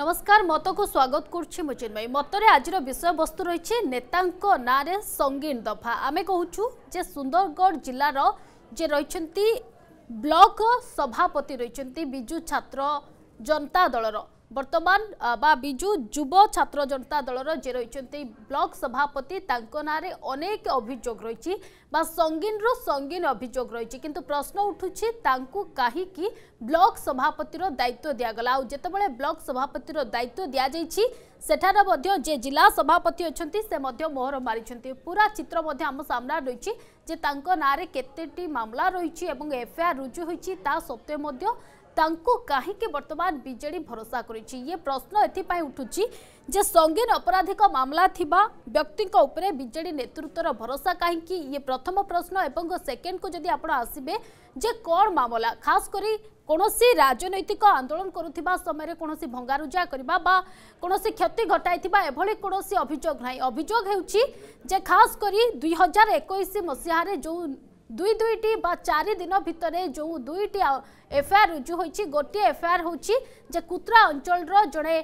নমস্কার মতকু স্বাগত করছি মু চিন্ময়ী মতরে আজির বিষয়বস্তু রয়েছে নেতাঙ্ক নাঁরে সঙ্গীন দফা আমি কুচু যে সুন্দরগড় জেলার যে রয়েছেন ব্লক সভাপতি রয়েছেন বিজু ছাত্র জনতা দলর বর্তমান বা বিজু যুব ছাত্র জনতা দলর যে রয়েছেন ব্লক সভাপতি তাঁক নাঁরে অনেক অভিযোগ রয়েছে বা সঙ্গীনর সঙ্গীন অভিযোগ রয়েছে কিন্তু প্রশ্ন উঠুছে তাঁকু কী ব্লক সভাপতির দায়িত্ব দিয়াগলা আতবে ব্লক সভাপতির দায়িত্ব দিয়াযাই সেঠার যে জেলা সভাপতি অনেক সে মোহর মারি পুরা চিত্র আম সামনা রয়েছে যে তাঁর নাঁরে কতটি মামলা রয়েছে এবং এফআইআর রুজু হয়েছে তা সত্ত্বে ତାଙ୍କୁ କାହିଁକି ବର୍ତ୍ତମାନ ବିଜେଡି ଭରସା କରିଛି ଇଏ ପ୍ରଶ୍ନ ଏଥିପାଇଁ ଉଠୁଛି ଯେ ସଙ୍ଗୀନ ଅପରାଧିକ ମାମଲା ଥିବା ବ୍ୟକ୍ତିଙ୍କ ଉପରେ ବିଜେଡି ନେତୃତ୍ୱର ଭରସା କାହିଁକି ଇଏ ପ୍ରଥମ ପ୍ରଶ୍ନ ଏବଂ ସେକେଣ୍ଡକୁ ଯଦି ଆପଣ ଆସିବେ ଯେ କ'ଣ ମାମଲା ଖାସ କରି କୌଣସି ରାଜନୈତିକ ଆନ୍ଦୋଳନ କରୁଥିବା ସମୟରେ କୌଣସି ଭଙ୍ଗାରୁଜା କରିବା ବା କୌଣସି କ୍ଷତି ଘଟାଇଥିବା ଏଭଳି କୌଣସି ଅଭିଯୋଗ ନାହିଁ ଅଭିଯୋଗ ହେଉଛି ଯେ ଖାସ କରି ଦୁଇ ହଜାର ଏକୋଇଶ ମସିହାରେ ଯେଉଁ দুই দুইটি বা চারিদিন ভিতরে যে দুইটি এফআইআর রুজু হয়েছে গোটিয়ে এফআইআর হচ্ছে যে কুত্রা অঞ্চলর জনে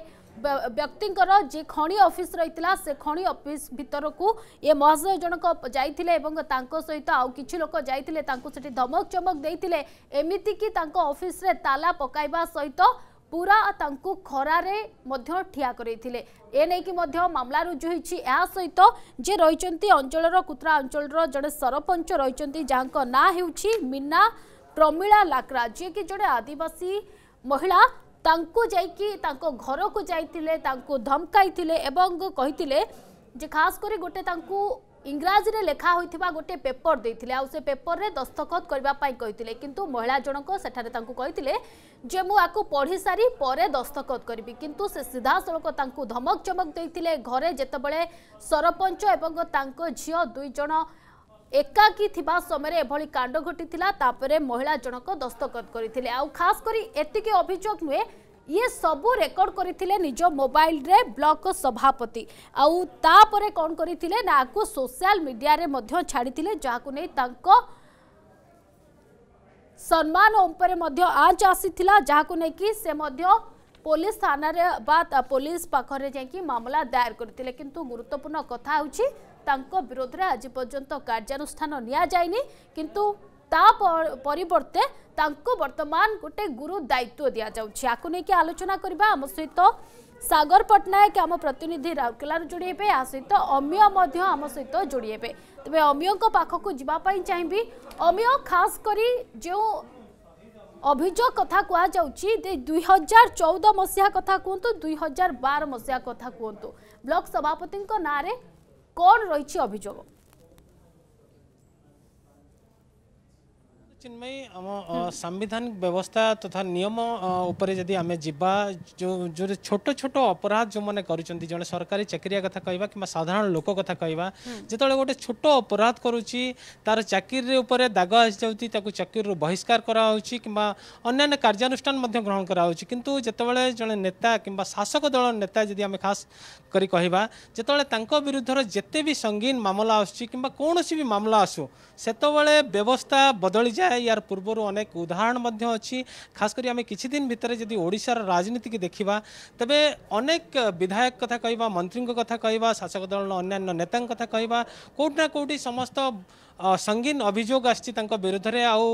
ব্যক্তিঙ্কর যে খনি অফিস রয়েছিল সে খনি অফিস ভিতরক এ মহাশয় জনক যাই এবং তাঙ্ক সহিত আউ কিছু লোক যাই তাঁকু সেটি ধমক চমক দিয়ে এমিতিকি তাঙ্ক অফিসরে তালা পকাইবা সহিত ପୁରା ତାଙ୍କୁ ଖରାରେ ମଧ୍ୟ ଠିଆ କରାଇଥିଲେ ଏ ନେଇକି ମଧ୍ୟ ମାମଲା ରୁଜୁ ହୋଇଛି ଏହା ସହିତ ଯିଏ ରହିଛନ୍ତି ଅଞ୍ଚଳର କୁତ୍ରା ଅଞ୍ଚଳର ଜଣେ ସରପଞ୍ଚ ରହିଛନ୍ତି ଯାହାଙ୍କ ନାଁ ହେଉଛି ମିନା ପ୍ରମିଳା ଲାକ୍ରା ଯିଏକି ଜଣେ ଆଦିବାସୀ ମହିଳା ତାଙ୍କୁ ଯାଇକି ତାଙ୍କ ଘରକୁ ଯାଇଥିଲେ ତାଙ୍କୁ ଧମକାଇଥିଲେ ଏବଂ କହିଥିଲେ ଯେ ଖାସ୍ କରି ଗୋଟେ ତାଙ୍କୁ ଇଂରାଜୀରେ ଲେଖା ହୋଇଥିବା ଗୋଟିଏ ପେପର ଦେଇଥିଲେ ଆଉ ସେ ପେପରରେ ଦସ୍ତଖତ କରିବା ପାଇଁ କହିଥିଲେ କିନ୍ତୁ ମହିଳା ଜଣକ ସେଠାରେ ତାଙ୍କୁ କହିଥିଲେ ଯେ ମୁଁ ଆକୁ ପଢ଼ିସାରି ପରେ ଦସ୍ତଖତ କରିବି କିନ୍ତୁ ସେ ସିଧାସଳଖ ତାଙ୍କୁ ଧମକ ଚମକ ଦେଇଥିଲେ ଘରେ ଯେତେବେଳେ ସରପଞ୍ଚ ଏବଂ ତାଙ୍କ ଝିଅ ଦୁଇ ଜଣ ଏକାକୀ ଥିବା ସମୟରେ ଏଭଳି କାଣ୍ଡ ଘଟିଥିଲା ତାପରେ ମହିଳା ଜଣକ ଦସ୍ତଖତ କରିଥିଲେ ଆଉ ଖାସ୍ କରି ଏତିକି ଅଭିଯୋଗ ନୁହେଁ ଇଏ ସବୁ ରେକର୍ଡ କରିଥିଲେ ନିଜ ମୋବାଇଲରେ ବ୍ଲକ ସଭାପତି ଆଉ ତାପରେ କ'ଣ କରିଥିଲେ ନା ଆକୁ ସୋସିଆଲ ମିଡ଼ିଆରେ ମଧ୍ୟ ଛାଡ଼ିଥିଲେ ଯାହାକୁ ନେଇ ତାଙ୍କ ସମ୍ମାନ ଉପରେ ମଧ୍ୟ ଆଞ୍ଚ ଆସିଥିଲା ଯାହାକୁ ନେଇକି ସେ ମଧ୍ୟ ପୋଲିସ ଥାନାରେ ବା ପୋଲିସ ପାଖରେ ଯାଇକି ମାମଲା ଦାୟର କରିଥିଲେ କିନ୍ତୁ ଗୁରୁତ୍ୱପୂର୍ଣ୍ଣ କଥା ହେଉଛି ତାଙ୍କ ବିରୋଧରେ ଆଜି ପର୍ଯ୍ୟନ୍ତ କାର୍ଯ୍ୟାନୁଷ୍ଠାନ ନିଆଯାଇନି କିନ୍ତୁ ତା ପରିବର୍ତ୍ତେ ତାଙ୍କୁ ବର୍ତ୍ତମାନ ଗୋଟେ ଗୁରୁ ଦାୟିତ୍ୱ ଦିଆଯାଉଛି ଆକୁ ନେଇକି ଆଲୋଚନା କରିବା ଆମ ସହିତ ସାଗର ପଟ୍ଟନାୟକ ଆମ ପ୍ରତିନିଧି ରାଉରକେଲାରୁ ଯୋଡ଼ି ହେବେ ଏହା ସହିତ ଅମିୟ ମଧ୍ୟ ଆମ ସହିତ ଯୋଡ଼ି ହେବେ ତେବେ ଅମିୟଙ୍କ ପାଖକୁ ଯିବା ପାଇଁ ଚାହିଁବି ଅମିୟ ଖାସ କରି ଯେଉଁ ଅଭିଯୋଗ କଥା କୁହାଯାଉଛି ଦୁଇ ହଜାର ଚଉଦ ମସିହା କଥା କୁହନ୍ତୁ ଦୁଇ ହଜାର ବାର ମସିହା କଥା କୁହନ୍ତୁ ବ୍ଲକ ସଭାପତିଙ୍କ ନାଁରେ କ'ଣ ରହିଛି ଅଭିଯୋଗ ଚିନ୍ମୟୀ ଆମ ସାମ୍ବିଧାନିକ ବ୍ୟବସ୍ଥା ତଥା ନିୟମ ଉପରେ ଯଦି ଆମେ ଯିବା ଯେଉଁ ଛୋଟ ଛୋଟ ଅପରାଧ ଯେଉଁମାନେ କରିଛନ୍ତି ଜଣେ ସରକାରୀ ଚାକିରିଆ କଥା କହିବା କିମ୍ବା ସାଧାରଣ ଲୋକ କଥା କହିବା ଯେତେବେଳେ ଗୋଟେ ଛୋଟ ଅପରାଧ କରୁଛି ତାର ଚାକିରି ଉପରେ ଦାଗ ଆସିଯାଉଛି ତାକୁ ଚାକିରିରୁ ବହିଷ୍କାର କରାହେଉଛି କିମ୍ବା ଅନ୍ୟାନ୍ୟ କାର୍ଯ୍ୟାନୁଷ୍ଠାନ ମଧ୍ୟ ଗ୍ରହଣ କରାହେଉଛି କିନ୍ତୁ ଯେତେବେଳେ ଜଣେ ନେତା କିମ୍ବା ଶାସକ ଦଳର ନେତା ଯଦି ଆମେ ଖାସ୍ କରି କହିବା ଯେତେବେଳେ ତାଙ୍କ ବିରୁଦ୍ଧର ଯେତେ ବି ସଙ୍ଗୀନ ମାମଲା ଆସୁଛି କିମ୍ବା କୌଣସି ବି ମାମଲା ଆସୁ ସେତେବେଳେ ବ୍ୟବସ୍ଥା ବଦଳିଯାଏ थाए यार पूर्वर अनेक उदाहरण अच्छी खास कर आम किद भितर जदि ओडार राजनीति की देखा तेज अनेक विधायक कथ कह मंत्री कथ कह शासक दल अन्न्य नेता कथा कहवा कौटना कौटी समस्त ସଙ୍ଗୀନ ଅଭିଯୋଗ ଆସିଛି ତାଙ୍କ ବିରୁଦ୍ଧରେ ଆଉ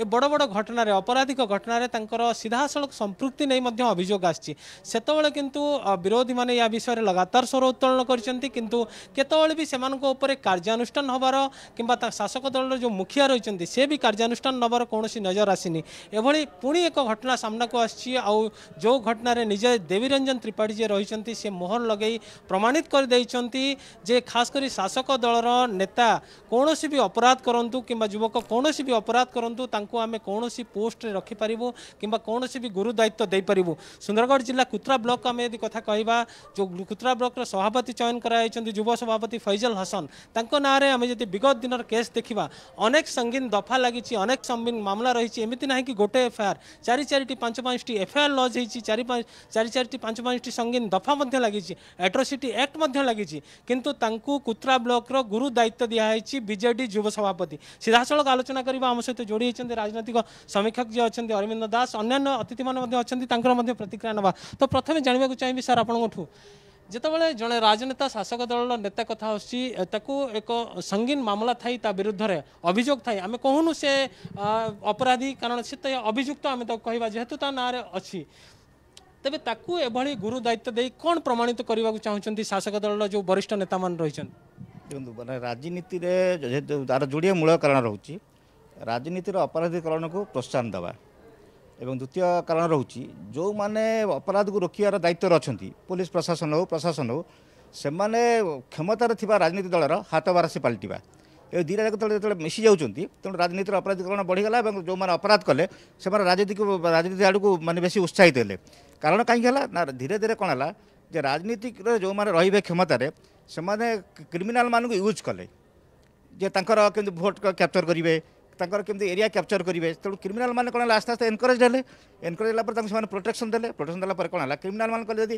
ଏ ବଡ଼ ବଡ଼ ଘଟଣାରେ ଅପରାଧିକ ଘଟଣାରେ ତାଙ୍କର ସିଧାସଳଖ ସମ୍ପୃକ୍ତି ନେଇ ମଧ୍ୟ ଅଭିଯୋଗ ଆସିଛି ସେତେବେଳେ କିନ୍ତୁ ବିରୋଧୀମାନେ ଏହା ବିଷୟରେ ଲଗାତାର ସ୍ୱର ଉତ୍ତୋଳନ କରିଛନ୍ତି କିନ୍ତୁ କେତେବେଳେ ବି ସେମାନଙ୍କ ଉପରେ କାର୍ଯ୍ୟାନୁଷ୍ଠାନ ହେବାର କିମ୍ବା ତା ଶାସକ ଦଳର ଯେଉଁ ମୁଖିଆ ରହିଛନ୍ତି ସେ ବି କାର୍ଯ୍ୟାନୁଷ୍ଠାନ ନେବାର କୌଣସି ନଜର ଆସିନି ଏଭଳି ପୁଣି ଏକ ଘଟଣା ସାମ୍ନାକୁ ଆସିଛି ଆଉ ଯେଉଁ ଘଟଣାରେ ନିଜେ ଦେବୀରଞ୍ଜନ ତ୍ରିପାଠୀ ଯିଏ ରହିଛନ୍ତି ସେ ମୋହର ଲଗାଇ ପ୍ରମାଣିତ କରିଦେଇଛନ୍ତି ଯେ ଖାସ୍ କରି ଶାସକ ଦଳର ନେତା କୌଣସି ବି ଅପରାଧ କରନ୍ତୁ କିମ୍ବା ଯୁବକ କୌଣସି ବି ଅପରାଧ କରନ୍ତୁ ତାଙ୍କୁ ଆମେ କୌଣସି ପୋଷ୍ଟରେ ରଖିପାରିବୁ କିମ୍ବା କୌଣସି ବି ଗୁରୁ ଦାୟିତ୍ୱ ଦେଇପାରିବୁ ସୁନ୍ଦରଗଡ଼ ଜିଲ୍ଲା କୁତ୍ରା ବ୍ଲକ ଆମେ ଯଦି କଥା କହିବା ଯେଉଁ କୁତ୍ରା ବ୍ଲକର ସଭାପତି ଚୟନ କରାଯାଇଛନ୍ତି ଯୁବ ସଭାପତି ଫୈଜଲ ହସନ ତାଙ୍କ ନାଁରେ ଆମେ ଯଦି ବିଗତ ଦିନର କେସ୍ ଦେଖିବା ଅନେକ ସଙ୍ଗୀନ ଦଫା ଲାଗିଛି ଅନେକ ସଙ୍ଗୀନ ମାମଲା ରହିଛି ଏମିତି ନାହିଁ କି ଗୋଟେ ଏଫଆଇଆର୍ ଚାରି ଚାରିଟି ପାଞ୍ଚ ପାଞ୍ଚଟି ଏଫଆଇଆର୍ ଲଜ୍ ହୋଇଛି ଚାରି ଚାରି ଚାରିଟି ପାଞ୍ଚ ପାଞ୍ଚଟି ସଙ୍ଗୀନ ଦଫା ମଧ୍ୟ ଲାଗିଛି ଆଟ୍ରୋସିଟି ଆକ୍ଟ ମଧ୍ୟ ଲାଗିଛି କିନ୍ତୁ ତାଙ୍କୁ କୁତ୍ରା ବ୍ଲକର ଗୁରୁ ଦାୟିତ୍ୱ ଦିଆହେଇଛି ବିଜେଡ଼ି ଯୁବ ସଭାପତି ସିଧାସଳଖ ଆଲୋଚନା କରିବା ଆମ ସହିତ ଯୋଡ଼ି ହୋଇଛନ୍ତି ରାଜନୈତିକ ସମୀକ୍ଷକ ଯିଏ ଅଛନ୍ତି ଅରବିନ୍ଦ ଦାସ ଅନ୍ୟାନ୍ୟ ଅତିଥିମାନେ ମଧ୍ୟ ଅଛନ୍ତି ତାଙ୍କର ମଧ୍ୟ ପ୍ରତିକ୍ରିୟା ନେବା ତ ପ୍ରଥମେ ଜାଣିବାକୁ ଚାହିଁବି ସାର୍ ଆପଣଙ୍କଠୁ ଯେତେବେଳେ ଜଣେ ରାଜନେତା ଶାସକ ଦଳର ନେତା କଥା ଆସୁଛି ତାକୁ ଏକ ସଙ୍ଗୀନ ମାମଲା ଥାଇ ତା ବିରୁଦ୍ଧରେ ଅଭିଯୋଗ ଥାଏ ଆମେ କହୁନୁ ସେ ଅପରାଧୀ କାରଣ ସେ ତ ଅଭିଯୁକ୍ତ ଆମେ ତାକୁ କହିବା ଯେହେତୁ ତା ନାଁରେ ଅଛି ତେବେ ତାକୁ ଏଭଳି ଗୁରୁ ଦାୟିତ୍ୱ ଦେଇ କ'ଣ ପ୍ରମାଣିତ କରିବାକୁ ଚାହୁଁଛନ୍ତି ଶାସକ ଦଳର ଯେଉଁ ବରିଷ୍ଠ ନେତାମାନେ ରହିଛନ୍ତି ଦେଖନ୍ତୁ ମାନେ ରାଜନୀତିରେ ଯେହେତୁ ତା'ର ଯୋଡ଼ିଏ ମୂଳ କାରଣ ରହୁଛି ରାଜନୀତିର ଅପରାଧୀକରଣକୁ ପ୍ରୋତ୍ସାହନ ଦେବା ଏବଂ ଦ୍ୱିତୀୟ କାରଣ ରହୁଛି ଯେଉଁମାନେ ଅପରାଧକୁ ରୋକିବାର ଦାୟିତ୍ୱରେ ଅଛନ୍ତି ପୋଲିସ ପ୍ରଶାସନ ହେଉ ପ୍ରଶାସନ ହେଉ ସେମାନେ କ୍ଷମତାରେ ଥିବା ରାଜନୀତି ଦଳର ହାତବାରାସି ପାଲଟିବା ଏ ଦୁଇଟା ଯାକ ଦଳ ଯେତେବେଳେ ମିଶି ଯାଉଛନ୍ତି ତେଣୁ ରାଜନୀତିର ଅପରାଧୀକରଣ ବଢ଼ିଗଲା ଏବଂ ଯେଉଁମାନେ ଅପରାଧ କଲେ ସେମାନେ ରାଜନୀତିକୁ ରାଜନୀତି ଆଡ଼କୁ ମାନେ ବେଶୀ ଉତ୍ସାହିତ ହେଲେ କାରଣ କାହିଁକି ହେଲା ନା ଧୀରେ ଧୀରେ କ'ଣ ହେଲା ଯେ ରାଜନୀତିରେ ଯେଉଁମାନେ ରହିବେ କ୍ଷମତାରେ ସେମାନେ କ୍ରିମିନାଲମାନଙ୍କୁ ୟୁଜ୍ କଲେ ଯେ ତାଙ୍କର କେମିତି ଭୋଟ କ୍ୟାପଚର କରିବେ ତାଙ୍କର କେମିତି ଏରିଆ କ୍ୟାପଚର କରିବେ ତେଣୁ କ୍ରିମିନାଲମାନେ କ'ଣ ହେଲା ଆସ୍ତେ ଆସ୍ତେ ଏନକରେଜ୍ ହେଲେ ଏନକରେଜ୍ ହେଲା ପରେ ତାଙ୍କୁ ସେମାନେ ପ୍ରୋଟେକ୍ସନ୍ ଦେଲେ ପ୍ରୋଟେକ୍ସନ୍ ଦେଲା ପରେ କ'ଣ ହେଲା କ୍ରିମିନାଲମାନେ କହିଲେ ଯଦି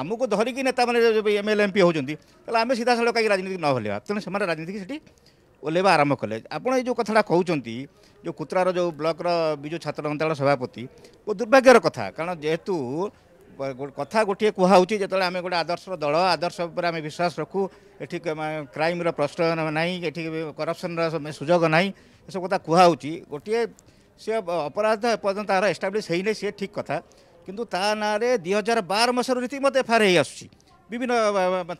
ଆମକୁ ଧରିକି ନେତାମାନେ ଏମ୍ ଏଲ୍ ଏମ୍ ପି ହେଉଛନ୍ତି ତାହେଲେ ଆମେ ସିଧାସଳଖ କାହିଁକି ରାଜନୀତି ନ ହଲେଇବା ତେଣୁ ସେମାନେ ରାଜନୀତି ସେଠି ଓହ୍ଲେଇବା ଆରମ୍ଭ କଲେ ଆପଣ ଏଇ ଯେଉଁ କଥାଟା କହୁଛନ୍ତି ଯେଉଁ କୁତ୍ରାର ଯେଉଁ ବ୍ଲକର ବିଜୁ ଛାତ୍ର ସଭାପତି ବହୁତ ଦୁର୍ଭାଗ୍ୟର କଥା କାରଣ ଯେହେତୁ କଥା ଗୋଟିଏ କୁହାହେଉଛି ଯେତେବେଳେ ଆମେ ଗୋଟେ ଆଦର୍ଶର ଦଳ ଆଦର୍ଶ ଉପରେ ଆମେ ବିଶ୍ୱାସ ରଖୁ ଏଠି କ୍ରାଇମ୍ର ପ୍ରଶ୍ରୟ ନାହିଁ ଏଠି କରପ୍ସନର ସୁଯୋଗ ନାହିଁ ଏସବୁ କଥା କୁହାହେଉଛି ଗୋଟିଏ ସିଏ ଅପରାଧ ଏପର୍ଯ୍ୟନ୍ତ ତାହାର ଏଷ୍ଟାବ୍ଲିଶ୍ ହେଇନି ସିଏ ଠିକ୍ କଥା କିନ୍ତୁ ତା ନାଁରେ ଦୁଇ ହଜାର ବାର ମସିହାରୁ ରୀତିମତ ଏଫଆଇଆର୍ ହେଇ ଆସୁଛି ବିଭିନ୍ନ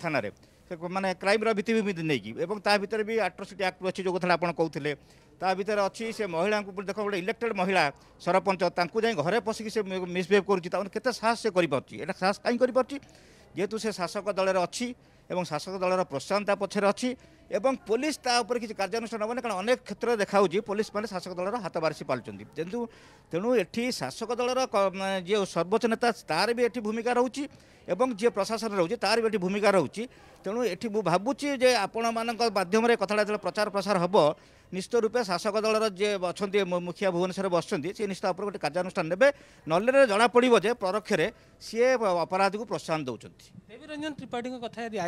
ଥାନାରେ ମାନେ କ୍ରାଇମ୍ର ଭିତ୍ତିଭୂମି ନେଇକି ଏବଂ ତା ଭିତରେ ବି ଆଟ୍ରୋସିଟି ଆକ୍ଟ ଅଛି ଯେଉଁ କଥାଟା ଆପଣ କହୁଥିଲେ ତା ଭିତରେ ଅଛି ସେ ମହିଳାଙ୍କୁ ଦେଖ ଗୋଟେ ଇଲେକ୍ଟେଡ୍ ମହିଳା ସରପଞ୍ଚ ତାଙ୍କୁ ଯାଇ ଘରେ ପଶିକି ସେ ମିସବିହେଭ୍ କରୁଛି ତାମାନେ କେତେ ସାହସ ସେ କରିପାରୁଛି ଏଇଟା ସାହସ କାହିଁ କରିପାରୁଛି ଯେହେତୁ ସେ ଶାସକ ଦଳରେ ଅଛି ଏବଂ ଶାସକ ଦଳର ପ୍ରୋତ୍ସାହନ ତା ପଛରେ ଅଛି ଏବଂ ପୋଲିସ ତା ଉପରେ କିଛି କାର୍ଯ୍ୟାନୁଷ୍ଠାନ ନେବନି କାରଣ ଅନେକ କ୍ଷେତ୍ରରେ ଦେଖାଉଛି ପୋଲିସମାନେ ଶାସକ ଦଳର ହାତ ବାରିସି ପାରୁଛନ୍ତି କିନ୍ତୁ ତେଣୁ ଏଠି ଶାସକ ଦଳର ଯିଏ ସର୍ବୋଚ୍ଚ ନେତା ତାର ବି ଏଠି ଭୂମିକା ରହୁଛି ଏବଂ ଯିଏ ପ୍ରଶାସନ ରହୁଛି ତାର ବି ଏଠି ଭୂମିକା ରହୁଛି ତେଣୁ ଏଠି ମୁଁ ଭାବୁଛି ଯେ ଆପଣମାନଙ୍କ ମାଧ୍ୟମରେ କଥାଟା ଯେତେବେଳେ ପ୍ରଚାର ପ୍ରସାର ହେବ ନିଶ୍ଚିତ ରୂପେ ଶାସକ ଦଳର ଯିଏ ଅଛନ୍ତି ମୁଖିଆ ଭୁବନେଶ୍ୱରରେ ବସିଛନ୍ତି ସିଏ ନିଶ୍ଚିତ ଉପରେ ଗୋଟେ କାର୍ଯ୍ୟାନୁଷ୍ଠାନ ନେବେ ନଲେରେ ଜଣାପଡ଼ିବ ଯେ ପରୋକ୍ଷରେ ସିଏ ଅପରାଧକୁ ପ୍ରୋତ୍ସାହନ ଦେଉଛନ୍ତି ଦେବୀ ରଞ୍ଜନ ତ୍ରିପାଠୀଙ୍କ କଥା ଯଦି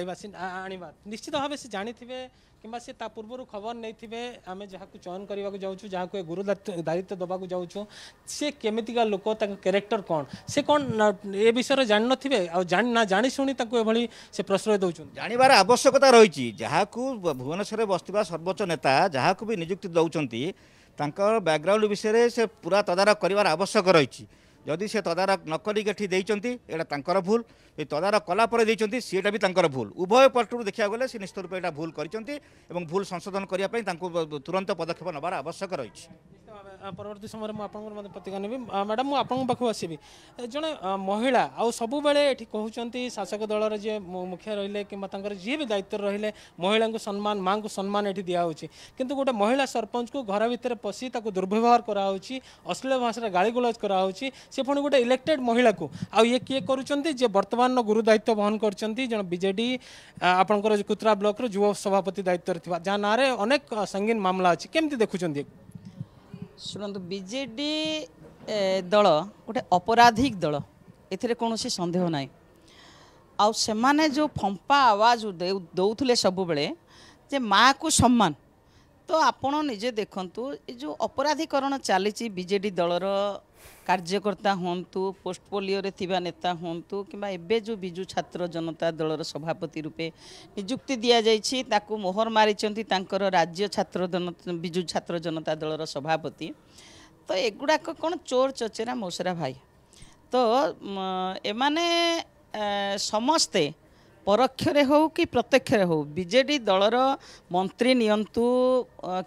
ଆଣିବା ନିଶ୍ଚିତ ଭାବେ ସେ ଜାଣିଥିବେ কিংবা সে তা পূর্বরু খবর নেইথিবে আমি যাহাকু চয়ন করিবাকু যাউছু যাহাকু এ গুরু দায়িত্ব দেবাকু যাউছু সে কেমিতিকা লোক তাঙ্ক ক্যারেক্টর কোন সে কোন এ বিষয়ে জানি নথিবে আর জানি না জানি শুনি তাকে এভাবে সে প্রশ্রয় দেউছন জানিবার আবশ্যকতা রয়েছে যাহাকু ভুবনেশ্বরে বসিবা সর্বোচ্চ নেতা যাহাকু বি নিযুক্তি দৌছন্তি তাঙ্কর ব্যাকগ্রাউন্ড বিষয়ে সে পুরা তদারখ করিবার আবশ্যক রয়েছে ଯଦି ସେ ତଦାରଖ ନ କରିକି ଏଠି ଦେଇଛନ୍ତି ଏଇଟା ତାଙ୍କର ଭୁଲ ଯଦି ତଦାରଖ କଲାପରେ ଦେଇଛନ୍ତି ସେଇଟା ବି ତାଙ୍କର ଭୁଲ ଉଭୟ ପଟରୁ ଦେଖିବାକୁ ଗଲେ ସେ ନିଶ୍ଚିତ ରୂପେ ଏଇଟା ଭୁଲ କରିଛନ୍ତି ଏବଂ ଭୁଲ ସଂଶୋଧନ କରିବା ପାଇଁ ତାଙ୍କୁ ତୁରନ୍ତ ପଦକ୍ଷେପ ନେବାର ଆବଶ୍ୟକ ରହିଛି ପରବର୍ତ୍ତୀ ସମୟରେ ମୁଁ ଆପଣଙ୍କର ମଧ୍ୟ ପ୍ରତିଜ୍ଞା ନେବି ମ୍ୟାଡ଼ାମ୍ ମୁଁ ଆପଣଙ୍କ ପାଖକୁ ଆସିବି ଜଣେ ମହିଳା ଆଉ ସବୁବେଳେ ଏଠି କହୁଛନ୍ତି ଶାସକ ଦଳର ଯିଏ ମୁଖ୍ୟ ରହିଲେ କିମ୍ବା ତାଙ୍କର ଯିଏ ବି ଦାୟିତ୍ୱରେ ରହିଲେ ମହିଳାଙ୍କୁ ସମ୍ମାନ ମାଆଙ୍କୁ ସମ୍ମାନ ଏଠି ଦିଆହେଉଛି କିନ୍ତୁ ଗୋଟେ ମହିଳା ସରପଞ୍ଚକୁ ଘର ଭିତରେ ପଶି ତାକୁ ଦୁର୍ବ୍ୟବହାର କରାହେଉଛି ଅଶ୍ଳୀଳ ଭାଷାରେ ଗାଳିଗୁଲଜ କରାହେଉଛି ସେ ପୁଣି ଗୋଟେ ଇଲେକ୍ଟେଡ୍ ମହିଳାକୁ ଆଉ ଇଏ କିଏ କରୁଛନ୍ତି ଯିଏ ବର୍ତ୍ତମାନର ଗୁରୁ ଦାୟିତ୍ୱ ବହନ କରିଛନ୍ତି ଜଣେ ବିଜେଡ଼ି ଆପଣଙ୍କର କୁତ୍ରା ବ୍ଲକର ଯୁବ ସଭାପତି ଦାୟିତ୍ୱରେ ଥିବା ଯାହା ନାଁରେ ଅନେକ ସଙ୍ଗୀନ ମାମଲା ଅଛି କେମିତି ଦେଖୁଛନ୍ତି ଶୁଣନ୍ତୁ ବିଜେଡ଼ି ଦଳ ଗୋଟେ ଅପରାଧିକ ଦଳ ଏଥିରେ କୌଣସି ସନ୍ଦେହ ନାହିଁ ଆଉ ସେମାନେ ଯେଉଁ ଫମ୍ପା ଆୱାଜ ଦେଉଥିଲେ ସବୁବେଳେ ଯେ ମାଆକୁ ସମ୍ମାନ ତ ଆପଣ ନିଜେ ଦେଖନ୍ତୁ ଏ ଯେଉଁ ଅପରାଧିକରଣ ଚାଲିଛି ବିଜେଡ଼ି ଦଳର କାର୍ଯ୍ୟକର୍ତ୍ତା ହୁଅନ୍ତୁ ପୋଷ୍ଟ ପୋଲିଓରେ ଥିବା ନେତା ହୁଅନ୍ତୁ କିମ୍ବା ଏବେ ଯେଉଁ ବିଜୁ ଛାତ୍ର ଜନତା ଦଳର ସଭାପତି ରୂପେ ନିଯୁକ୍ତି ଦିଆଯାଇଛି ତାକୁ ମୋହର ମାରିଛନ୍ତି ତାଙ୍କର ରାଜ୍ୟ ଛାତ୍ର ବିଜୁ ଛାତ୍ର ଜନତା ଦଳର ସଭାପତି ତ ଏଗୁଡ଼ାକ କ'ଣ ଚୋର ଚଚେରା ମୌସରା ଭାଇ ତ ଏମାନେ ସମସ୍ତେ ପରୋକ୍ଷରେ ହେଉ କି ପ୍ରତ୍ୟକ୍ଷରେ ହେଉ ବିଜେଡ଼ି ଦଳର ମନ୍ତ୍ରୀ ନିଅନ୍ତୁ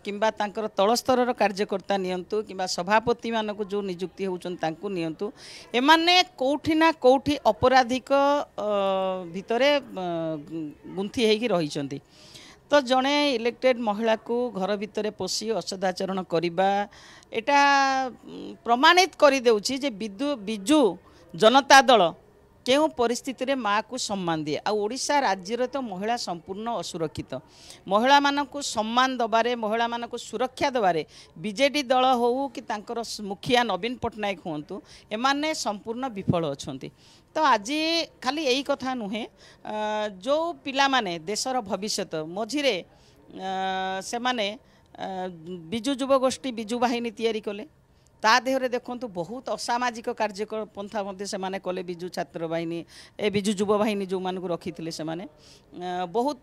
କିମ୍ବା ତାଙ୍କର ତଳସ୍ତରର କାର୍ଯ୍ୟକର୍ତ୍ତା ନିଅନ୍ତୁ କିମ୍ବା ସଭାପତିମାନଙ୍କୁ ଯେଉଁ ନିଯୁକ୍ତି ହେଉଛନ୍ତି ତାଙ୍କୁ ନିଅନ୍ତୁ ଏମାନେ କେଉଁଠି ନା କେଉଁଠି ଅପରାଧିକ ଭିତରେ ଗୁନ୍ଥି ହେଇକି ରହିଛନ୍ତି ତ ଜଣେ ଇଲେକ୍ଟେଡ଼ ମହିଳାକୁ ଘର ଭିତରେ ପଶି ଅସଦାଚରଣ କରିବା ଏଟା ପ୍ରମାଣିତ କରିଦେଉଛି ଯେ ବିଜୁ ଜନତା ଦଳ କେଉଁ ପରିସ୍ଥିତିରେ ମାଆକୁ ସମ୍ମାନ ଦିଏ ଆଉ ଓଡ଼ିଶା ରାଜ୍ୟରେ ତ ମହିଳା ସମ୍ପୂର୍ଣ୍ଣ ଅସୁରକ୍ଷିତ ମହିଳାମାନଙ୍କୁ ସମ୍ମାନ ଦେବାରେ ମହିଳାମାନଙ୍କୁ ସୁରକ୍ଷା ଦେବାରେ ବିଜେଡ଼ି ଦଳ ହେଉ କି ତାଙ୍କର ମୁଖିଆ ନବୀନ ପଟ୍ଟନାୟକ ହୁଅନ୍ତୁ ଏମାନେ ସମ୍ପୂର୍ଣ୍ଣ ବିଫଳ ଅଛନ୍ତି ତ ଆଜି ଖାଲି ଏଇ କଥା ନୁହେଁ ଯେଉଁ ପିଲାମାନେ ଦେଶର ଭବିଷ୍ୟତ ମଝିରେ ସେମାନେ ବିଜୁ ଯୁବଗୋଷ୍ଠୀ ବିଜୁ ବାହିନୀ ତିଆରି କଲେ তা দেহরে দেখুন বহুত অসামাজিক কার্যপন্থা মধ্যে সে কলে বিজু ছাত্র বাহিনী এ বিজু যুব বাহিনী রক্ষি রখিଥିଲେ সেমানে বহুত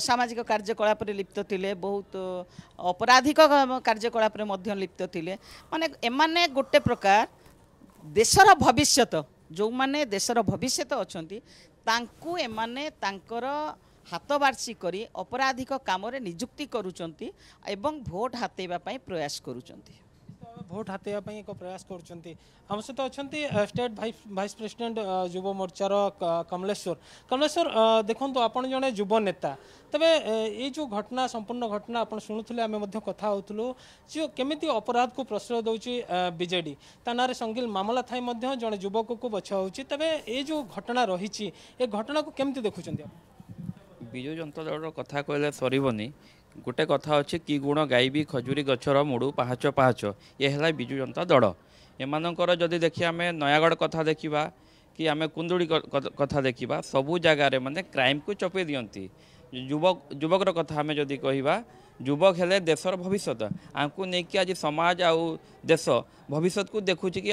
অসামাজিক কার্যকলাপে লিপ্ত লে বহুত অপরাধিক কার্যকলাপে মধ্যে লিপ্ত লে মানে এমানে গোটে প্রকার দেশর ভবিষ্যৎ যে দেশর ভবিষ্যৎ অনেক ତାଙ୍କୁ ଏମାନେ ତାଙ୍କର ହାତବାର୍ଷି କରି ଅପରାଧିକ କାମରେ ନିଯୁକ୍ତି କରୁଛନ୍ତି ଏବଂ ଭୋଟ୍ ହାତେଇବା ପାଇଁ ପ୍ରୟାସ କରୁଛନ୍ତି भोट हाथ एक प्रयास करम सहित अच्छा स्टेट भाई प्रेसीडेट युव मोर्चार कमलेश्वर कमलेश्वर देखो आप जन युव नेता तेब ये जो घटना संपूर्ण घटना आप शुणुले आम कथा हो केमी अपराध को प्रश्रय दौर बजे ना संगील मामला थे जे युवक को बछा हो तेब ये जो घटना रही घटना को कमी देखुं विजु जनता दल रहा कह सरबनी ଗୋଟେ କଥା ଅଛି କି ଗୁଣ ଗାଇବି ଖଜୁରୀ ଗଛର ମୁଡ଼ୁ ପାହାଚ ପାହାଚ ଇଏ ହେଲା ବିଜୁ ଜନତା ଦଳ ଏମାନଙ୍କର ଯଦି ଦେଖି ଆମେ ନୟାଗଡ଼ କଥା ଦେଖିବା କି ଆମେ କୁନ୍ଦୁଡ଼ି କଥା ଦେଖିବା ସବୁ ଜାଗାରେ ମାନେ କ୍ରାଇମ୍କୁ ଚପେଇ ଦିଅନ୍ତି ଯୁବକ ଯୁବକର କଥା ଆମେ ଯଦି କହିବା ଯୁବକ ହେଲେ ଦେଶର ଭବିଷ୍ୟତ ଆଙ୍କୁ ନେଇକି ଆଜି ସମାଜ ଆଉ ଦେଶ ଭବିଷ୍ୟତକୁ ଦେଖୁଛି କି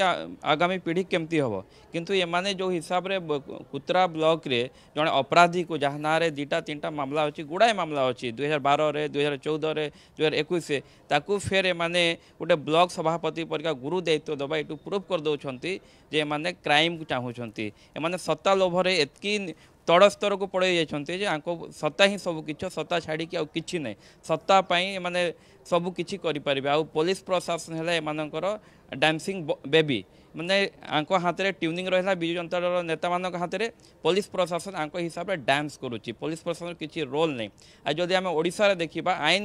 ଆଗାମୀ ପିଢ଼ି କେମିତି ହେବ କିନ୍ତୁ ଏମାନେ ଯେଉଁ ହିସାବରେ କୁତ୍ରା ବ୍ଲକରେ ଜଣେ ଅପରାଧୀକୁ ଯାହା ନାଁରେ ଦୁଇଟା ତିନିଟା ମାମଲା ଅଛି ଗୁଡ଼ାଏ ମାମଲା ଅଛି ଦୁଇହଜାର ବାରରେ ଦୁଇହଜାର ଚଉଦରେ ଦୁଇହଜାର ଏକୋଇଶରେ ତାକୁ ଫେର୍ ଏମାନେ ଗୋଟେ ବ୍ଲକ ସଭାପତି ପରିକା ଗୁରୁ ଦାୟିତ୍ୱ ଦେବା ଏଠୁ ପ୍ରୁଭ୍ କରିଦେଉଛନ୍ତି ଯେ ଏମାନେ କ୍ରାଇମ୍କୁ ଚାହୁଁଛନ୍ତି ଏମାନେ ସତ୍ତା ଲୋଭରେ ଏତିକି ତଳ ସ୍ତରକୁ ପଳେଇ ଯାଇଛନ୍ତି ଯେ ଆଙ୍କ ସତ୍ତା ହିଁ ସବୁ କିଛି ସତ୍ତା ଛାଡ଼ିକି ଆଉ କିଛି ନାହିଁ ସତ୍ତା ପାଇଁ ଏମାନେ ସବୁ କିଛି କରିପାରିବେ ଆଉ ପୋଲିସ ପ୍ରଶାସନ ହେଲା ଏମାନଙ୍କର ଡ୍ୟାନ୍ସିଂ ବେବି ମାନେ ଆଙ୍କ ହାତରେ ଟ୍ୟୁନିଂ ରହିଲା ବିଜୁ ଜନତା ଦଳର ନେତାମାନଙ୍କ ହାତରେ ପୋଲିସ ପ୍ରଶାସନ ଆଙ୍କ ହିସାବରେ ଡ୍ୟାନ୍ସ କରୁଛି ପୋଲିସ ପ୍ରଶାସନର କିଛି ରୋଲ୍ ନାହିଁ ଆଉ ଯଦି ଆମେ ଓଡ଼ିଶାରେ ଦେଖିବା ଆଇନ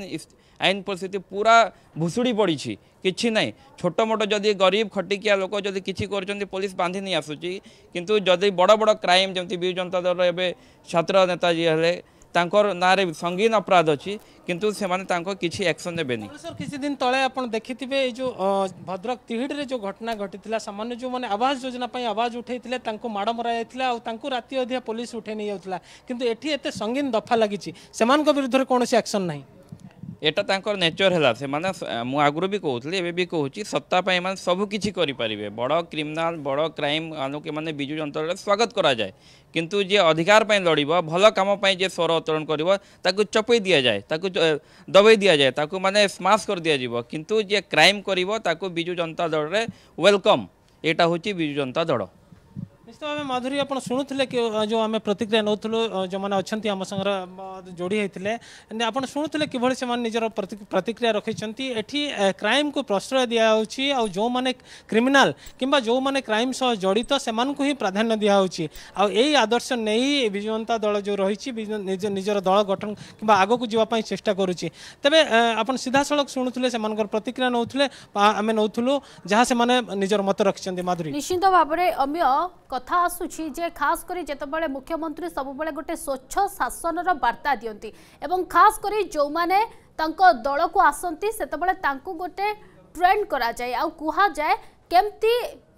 ଆଇନ ପରିସ୍ଥିତି ପୁରା ଭୁଷୁଡ଼ି ପଡ଼ିଛି କିଛି ନାହିଁ ଛୋଟ ମୋଟ ଯଦି ଗରିବ ଖଟିକିଆ ଲୋକ ଯଦି କିଛି କରୁଛନ୍ତି ପୋଲିସ ବାନ୍ଧି ନେଇ ଆସୁଛି କିନ୍ତୁ ଯଦି ବଡ଼ ବଡ଼ କ୍ରାଇମ୍ ଯେମିତି ବିଜୁ ଜନତା ଦଳର ଏବେ ଛାତ୍ର ନେତା ଯିଏ ହେଲେ ତାଙ୍କର ନାଁରେ ସଙ୍ଗୀନ ଅପରାଧ ଅଛି କିନ୍ତୁ ସେମାନେ ତାଙ୍କ କିଛି ଆକ୍ସନ୍ ନେବେନି ସାର୍ କିଛି ଦିନ ତଳେ ଆପଣ ଦେଖିଥିବେ ଏଇ ଯେଉଁ ଭଦ୍ରକ ତିହିଡ଼ିରେ ଯେଉଁ ଘଟଣା ଘଟିଥିଲା ସାମାନ୍ୟ ଯେଉଁମାନେ ଆବାସ ଯୋଜନା ପାଇଁ ଆବାଜ ଉଠାଇଥିଲେ ତାଙ୍କୁ ମାଡ଼ ମରାଯାଇଥିଲା ଆଉ ତାଙ୍କୁ ରାତି ଅଧିଆ ପୋଲିସ ଉଠାଇ ନେଇଯାଉଥିଲା କିନ୍ତୁ ଏଠି ଏତେ ସଙ୍ଗୀନ ଦଫା ଲାଗିଛି ସେମାନଙ୍କ ବିରୁଦ୍ଧରେ କୌଣସି ଆକ୍ସନ୍ ନାହିଁ এটা তাঁর নেচর হল সে মু আগুর বি কৌলি এবে বি কুচি সত্তা পাই এমন সবু কিছু করে পারিবে বড় ক্রিমিনাল বড় ক্রাইম মানুষ এমনি বিজু যন্ত্রের স্বাগত করা যায় কিন্তু যে অধিকার পাই লড়ব ভাল কাম পাই যে স্বর উত্তোলন করব তাকে চপাই দিয়া যায় তাকে দবাই দিয়া যায় তাকে মানে স্মাশ করে দিয়া যাব কিন্তু যে ক্রাইম করব তাকে বিজু জনতা দলের ওয়েলকম এটা হচ্ছে বিজু জনতা দল निश्चित भाव माधुरी आप शुणुले कि जो आम प्रतिक्रिया नौलू जो मैंने अच्छा आम संगे जोड़ी होते आपड़ शुणुते कि निजर प्रतिक्रिया रखी एटी क्राइम को प्रश्रय दिह जो मैंने क्रिमिनाल कि जो मैंने क्राइम सह जड़ित तो ही प्राधान्य दिहित आई आदर्श नहीं विजु जनता दल जो रही निजर दल गठन कि आगक जावाई चेषा करुच्ची तेज आप सीधा सड़क शुणुते से प्रतिक्रिया नौले आम नौलू जहाँ से निजर मत रखी माधुरी निश्चित भाव अमय কথা ଆସୁଛି ଯେ ଖାସ୍ କରି ଯେତେବେଳେ ମୁଖ୍ୟମନ୍ତ୍ରୀ ସବୁବେଳେ ଗୋଟେ ସ୍ୱଚ୍ଛ ଶାସନର ବାର୍ତ୍ତା ଦିଅନ୍ତି ଏବଂ ଖାସ୍ କରି ଯେଉଁମାନେ ତାଙ୍କ ଦଳକୁ ଆସନ୍ତି ସେତେବେଳେ ତାଙ୍କୁ ଗୋଟେ ଟ୍ରେଣ୍ଡ କରାଯାଏ ଆଉ କୁହାଯାଏ କେମିତି